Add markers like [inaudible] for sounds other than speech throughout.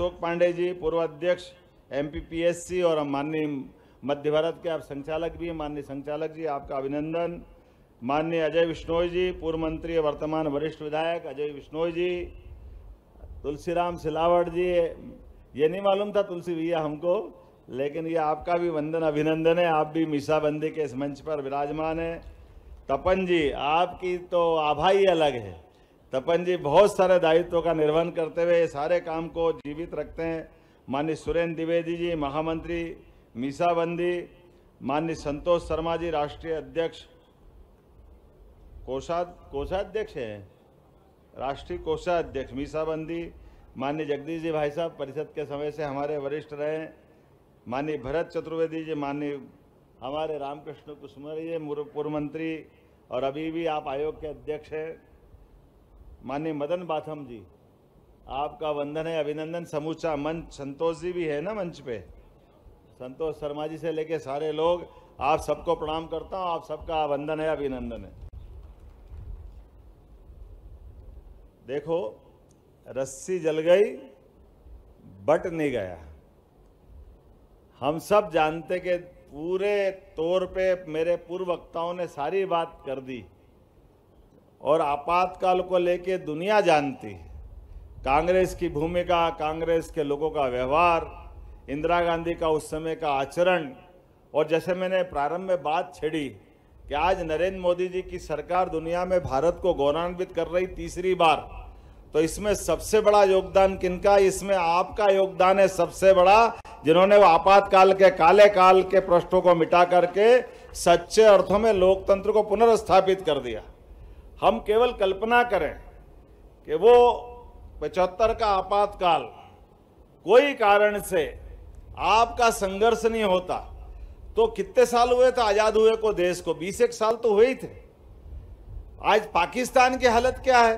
अशोक पांडे जी पूर्व अध्यक्ष एम और माननीय मध्य भारत के आप संचालक भी हैं माननीय संचालक जी आपका अभिनंदन माननीय अजय विश्नोई जी पूर्व मंत्री वर्तमान वरिष्ठ विधायक अजय विश्नोई जी तुलसीराम सिलावट जी ये नहीं मालूम था तुलसी भैया हमको लेकिन ये आपका भी वंदन अभिनंदन है आप भी मीसाबंदी के इस मंच पर विराजमान है तपन जी आपकी तो आभा ही अलग है तपन जी बहुत सारे दायित्वों का निर्वहन करते हुए सारे काम को जीवित रखते हैं माननीय सुरेंद्र द्विवेदी जी महामंत्री मीसाबंदी माननीय संतोष शर्मा जी राष्ट्रीय अध्यक्ष कोषा कोषाध्यक्ष है राष्ट्रीय कोषाध्यक्ष मीसाबंदी माननीय जगदीश जी भाई साहब परिषद के समय से हमारे वरिष्ठ रहे माननीय भरत चतुर्वेदी जी माननीय हमारे रामकृष्ण कुसुमर जी पूर्व मंत्री और अभी भी आप आयोग के अध्यक्ष हैं माननीय मदन बाथम जी आपका वंदन है अभिनंदन समूचा मंच संतोष जी भी है ना मंच पे संतोष शर्मा जी से लेके सारे लोग आप सबको प्रणाम करता हूँ आप सबका वंदन है अभिनंदन है देखो रस्सी जल गई बट नहीं गया हम सब जानते के पूरे तौर पे मेरे पूर्व वक्ताओं ने सारी बात कर दी और आपातकाल को लेके दुनिया जानती है कांग्रेस की भूमिका कांग्रेस के लोगों का व्यवहार इंदिरा गांधी का उस समय का आचरण और जैसे मैंने प्रारंभ में बात छेड़ी कि आज नरेंद्र मोदी जी की सरकार दुनिया में भारत को गौरवान्वित कर रही तीसरी बार तो इसमें सबसे बड़ा योगदान किनका इसमें आपका योगदान है सबसे बड़ा जिन्होंने वो आपातकाल के काले काल के प्रश्नों को मिटा करके सच्चे अर्थों में लोकतंत्र को पुनर्स्थापित कर दिया हम केवल कल्पना करें कि वो पचहत्तर का आपातकाल कोई कारण से आपका संघर्ष नहीं होता तो कितने साल हुए थे आज़ाद हुए को देश को बीस एक साल तो हुए ही थे आज पाकिस्तान की हालत क्या है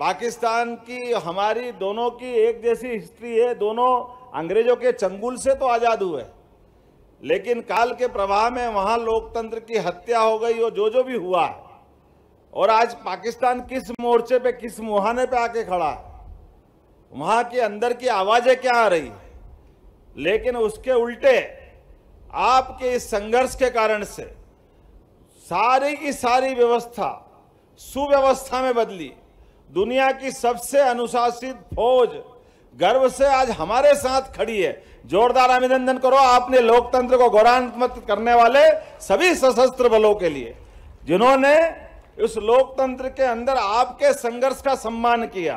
पाकिस्तान की हमारी दोनों की एक जैसी हिस्ट्री है दोनों अंग्रेजों के चंगुल से तो आज़ाद हुए लेकिन काल के प्रवाह में वहां लोकतंत्र की हत्या हो गई और जो जो भी हुआ है और आज पाकिस्तान किस मोर्चे पे किस मुहाने पे आके खड़ा है वहां के अंदर की आवाजें क्या आ रही लेकिन उसके उल्टे आपके इस संघर्ष के कारण से सारी की सारी व्यवस्था सुव्यवस्था में बदली दुनिया की सबसे अनुशासित फौज गर्व से आज हमारे साथ खड़ी है जोरदार अभिनंदन करो आपने लोकतंत्र को गौरवान्वित करने वाले सभी सशस्त्र बलों के लिए जिन्होंने इस लोकतंत्र के अंदर आपके संघर्ष का सम्मान किया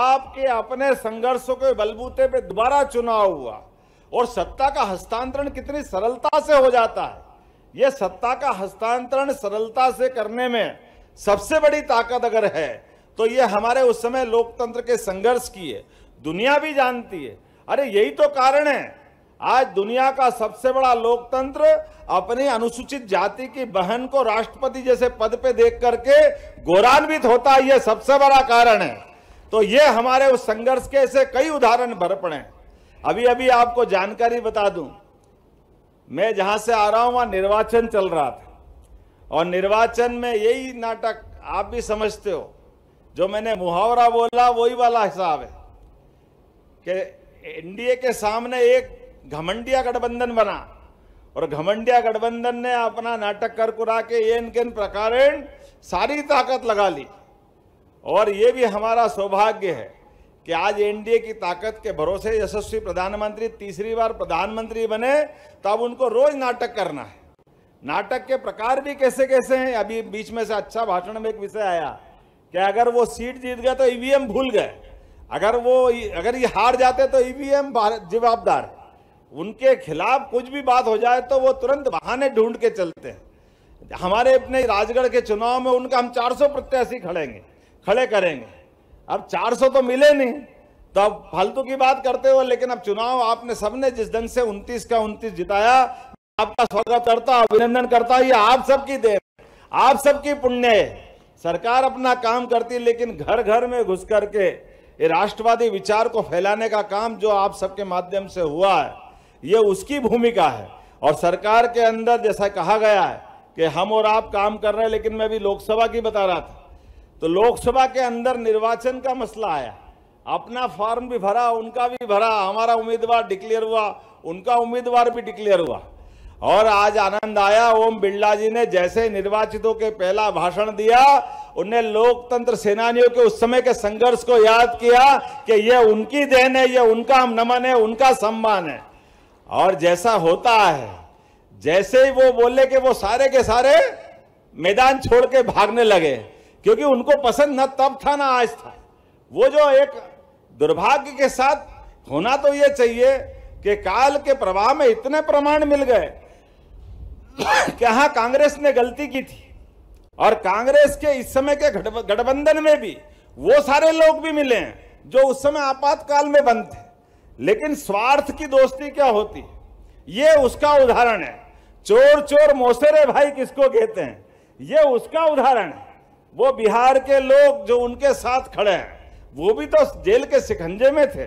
आपके अपने संघर्षों के बलबूते पे दोबारा चुनाव हुआ और सत्ता का हस्तांतरण कितनी सरलता से हो जाता है यह सत्ता का हस्तांतरण सरलता से करने में सबसे बड़ी ताकत अगर है तो ये हमारे उस समय लोकतंत्र के संघर्ष की है दुनिया भी जानती है अरे यही तो कारण है आज दुनिया का सबसे बड़ा लोकतंत्र अपनी अनुसूचित जाति की बहन को राष्ट्रपति जैसे पद पे देख करके गौरवान्वित होता है यह सबसे बड़ा कारण है तो ये हमारे उस संघर्ष के ऐसे कई उदाहरण भर पड़े अभी अभी आपको जानकारी बता दूं मैं जहां से आ रहा हूं वहां निर्वाचन चल रहा था और निर्वाचन में यही नाटक आप भी समझते हो जो मैंने मुहावरा बोला वही वाला हिसाब है कि एनडीए के सामने एक घमंडिया गठबंधन बना और घमंडिया गठबंधन ने अपना नाटक कर कुरा के एन केन प्रकार सारी ताकत लगा ली और ये भी हमारा सौभाग्य है कि आज एनडीए की ताकत के भरोसे यशस्वी प्रधानमंत्री तीसरी बार प्रधानमंत्री बने तब उनको रोज नाटक करना है नाटक के प्रकार भी कैसे कैसे हैं अभी बीच में से अच्छा भाषण में एक विषय आया कि अगर वो सीट जीत गए तो ईवीएम भूल गए अगर वो अगर ये हार जाते तो ईवीएम जवाबदार है उनके खिलाफ कुछ भी बात हो जाए तो वो तुरंत बहाने ढूंढ के चलते हैं हमारे अपने राजगढ़ के चुनाव में उनका हम 400 प्रत्याशी खड़ेंगे खड़े करेंगे अब 400 तो मिले नहीं तो अब फालतू की बात करते हो लेकिन अब चुनाव आपने सबने जिस ढंग से 29 का 29 जिताया आपका स्वागत करता अभिनंदन करता ये आप सबकी दे आप सबकी पुण्य है सरकार अपना काम करती लेकिन घर घर में घुस करके राष्ट्रवादी विचार को फैलाने का काम जो आप सबके माध्यम से हुआ है ये उसकी भूमिका है और सरकार के अंदर जैसा कहा गया है कि हम और आप काम कर रहे हैं लेकिन मैं भी लोकसभा की बता रहा था तो लोकसभा के अंदर निर्वाचन का मसला आया अपना फॉर्म भी भरा उनका भी भरा हमारा उम्मीदवार डिक्लेयर हुआ उनका उम्मीदवार भी डिक्लेयर हुआ और आज आनंद आया ओम बिरला जी ने जैसे निर्वाचितों के पहला भाषण दिया उन्हें लोकतंत्र सेनानियों के उस समय के संघर्ष को याद किया कि यह उनकी देन है यह उनका नमन है उनका सम्मान है और जैसा होता है जैसे ही वो बोले कि वो सारे के सारे मैदान छोड़ के भागने लगे क्योंकि उनको पसंद ना तब था ना आज था वो जो एक दुर्भाग्य के साथ होना तो ये चाहिए कि काल के प्रवाह में इतने प्रमाण मिल गए [coughs] कहा कांग्रेस ने गलती की थी और कांग्रेस के इस समय के गठबंधन में भी वो सारे लोग भी मिले हैं जो उस समय आपातकाल में बंद थे लेकिन स्वार्थ की दोस्ती क्या होती है ये उसका उदाहरण है चोर चोर मोसेरे भाई किसको कहते हैं ये उसका उदाहरण है वो बिहार के लोग जो उनके साथ खड़े हैं वो भी तो जेल के सिकंजे में थे